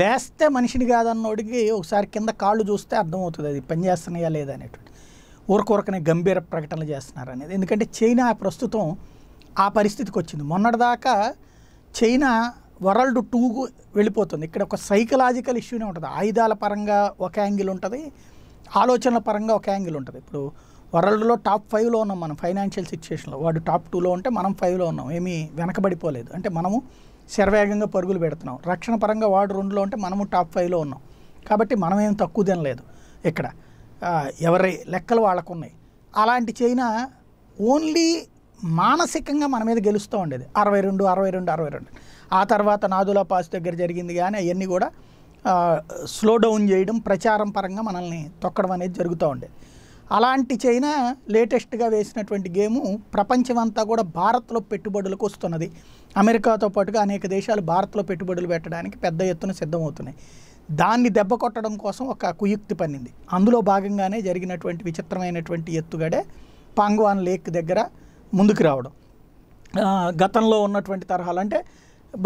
లేస్తే మనిషిని కాదన్నోడికి ఒకసారి కింద కాళ్ళు చూస్తే అర్థమవుతుంది అది పనిచేస్తున్నాయా లేదా అనేటువంటి ఊరకొరకనే గంభీర ప్రకటనలు చేస్తున్నారు అనేది ఎందుకంటే చైనా ప్రస్తుతం ఆ పరిస్థితికి వచ్చింది మొన్నటిదాకా చైనా వరల్డ్ టూకు వెళ్ళిపోతుంది ఇక్కడ ఒక సైకలాజికల్ ఇష్యూనే ఉంటుంది ఆయుధాల పరంగా ఒక యాంగిల్ ఉంటుంది ఆలోచనల పరంగా ఒక యాంగిల్ ఉంటుంది ఇప్పుడు వరల్డ్లో టాప్ ఫైవ్లో ఉన్నాం మనం ఫైనాన్షియల్ సిచ్యుయేషన్లో వాడు టాప్ టూలో ఉంటే మనం ఫైవ్లో ఉన్నాం ఏమీ వెనకబడిపోలేదు అంటే మనము శరవేగంగా పరుగులు పెడుతున్నాం రక్షణ పరంగా వాడు రెండులో ఉంటే మనము టాప్ ఫైవ్లో ఉన్నాం కాబట్టి మనమేం తక్కువ తినలేదు ఇక్కడ ఎవరి లెక్కలు వాళ్ళకు ఉన్నాయి అలాంటి చైనా ఓన్లీ మానసికంగా మన మీద గెలుస్తూ ఉండేది అరవై రెండు అరవై రెండు అరవై రెండు ఆ తర్వాత నాదులా పాస్ దగ్గర జరిగింది కానీ అవన్నీ కూడా స్లో డౌన్ చేయడం ప్రచారం పరంగా మనల్ని తొక్కడం అనేది జరుగుతూ ఉండేది అలాంటి చైనా లేటెస్ట్గా వేసినటువంటి గేము ప్రపంచమంతా కూడా భారత్లో పెట్టుబడులకు వస్తున్నది అమెరికాతో పాటుగా అనేక దేశాలు భారత్లో పెట్టుబడులు పెట్టడానికి పెద్ద ఎత్తున సిద్ధమవుతున్నాయి దాన్ని దెబ్బ కొట్టడం కోసం ఒక కుయుక్తి పన్నింది అందులో భాగంగానే జరిగినటువంటి విచిత్రమైనటువంటి ఎత్తుగడే పాంగ్వాన్ లేక్ దగ్గర ముందుకు రావడం గతంలో ఉన్నటువంటి తరహాలు అంటే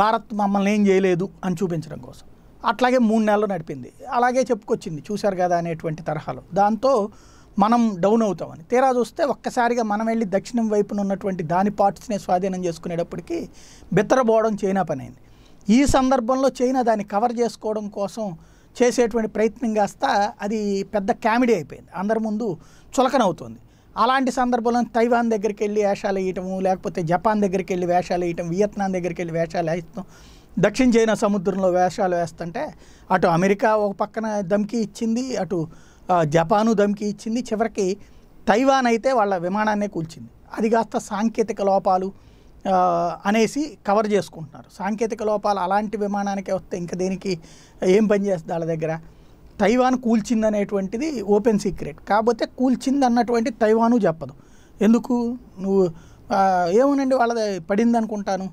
భారత్ మమ్మల్ని ఏం చేయలేదు అని చూపించడం కోసం అట్లాగే మూడు నెలలు నడిపింది అలాగే చెప్పుకొచ్చింది చూశారు కదా అనేటువంటి తరహాలు దాంతో మనం డౌన్ అవుతామని తీరా చూస్తే ఒక్కసారిగా మనం వెళ్ళి దక్షిణం వైపున ఉన్నటువంటి దాని పార్ట్స్నే స్వాధీనం చేసుకునేటప్పటికీ బిత్తరబోవడం చైనా పని అయింది ఈ సందర్భంలో చైనా దాన్ని కవర్ చేసుకోవడం కోసం చేసేటువంటి ప్రయత్నం కాస్త అది పెద్ద కామెడీ అయిపోయింది అందరి ముందు చులకనవుతుంది అలాంటి సందర్భంలో తైవాన్ దగ్గరికి వెళ్ళి వేషాలు వేయటము లేకపోతే జపాన్ దగ్గరికి వెళ్ళి వేషాలు వేయటం వియత్నాం దగ్గరికి వెళ్ళి వేషాలు వేయటం దక్షిణ చైనా సముద్రంలో వేషాలు వేస్తుంటే అటు అమెరికా ఒక పక్కన ధమ్కి ఇచ్చింది అటు జపాను ధమ్కి ఇచ్చింది చివరికి తైవాన్ అయితే వాళ్ళ విమానాన్నే కూల్చింది అది కాస్త సాంకేతిక లోపాలు అనేసి కవర్ చేసుకుంటున్నారు సాంకేతిక లోపాలు అలాంటి విమానానికే వస్తే ఇంకా దేనికి ఏం పని చేస్తుంది వాళ్ళ దగ్గర తైవాన్ కూల్చిందనేటువంటిది ఓపెన్ సీక్రెట్ కాకపోతే కూల్చింది అన్నటువంటి తైవాను చెప్పదు ఎందుకు నువ్వు ఏమోనండి వాళ్ళది పడింది అనుకుంటాను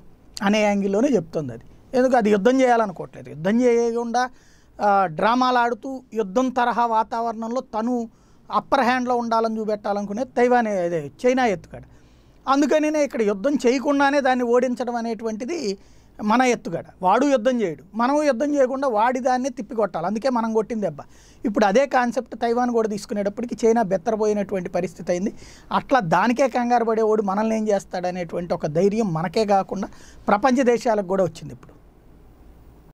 అనే యాంగిల్లోనే చెప్తుంది అది ఎందుకు అది యుద్ధం చేయాలనుకోవట్లేదు యుద్ధం చేయకుండా డ్రామాలు ఆడుతూ యుద్ధం తరహా వాతావరణంలో తను అప్పర్ హ్యాండ్లో ఉండాలని చూపెట్టాలనుకునే తైవాన్ అదే చైనా ఎత్తుగడ అందుకనినే ఇక్కడ యుద్ధం చేయకుండానే దాన్ని ఓడించడం అనేటువంటిది మన ఎత్తుగడ వాడు యుద్ధం చేయడు మనం యుద్ధం చేయకుండా వాడి దాన్ని తిప్పికొట్టాలి అందుకే మనం కొట్టిన దెబ్బ ఇప్పుడు అదే కాన్సెప్ట్ తైవాన్ కూడా తీసుకునేటప్పటికి చైనా బెత్తరపోయినటువంటి పరిస్థితి అయింది అట్లా దానికే కంగారు పడేవాడు మనల్ని ఏం చేస్తాడనేటువంటి ఒక ధైర్యం మనకే కాకుండా ప్రపంచ దేశాలకు కూడా వచ్చింది ఇప్పుడు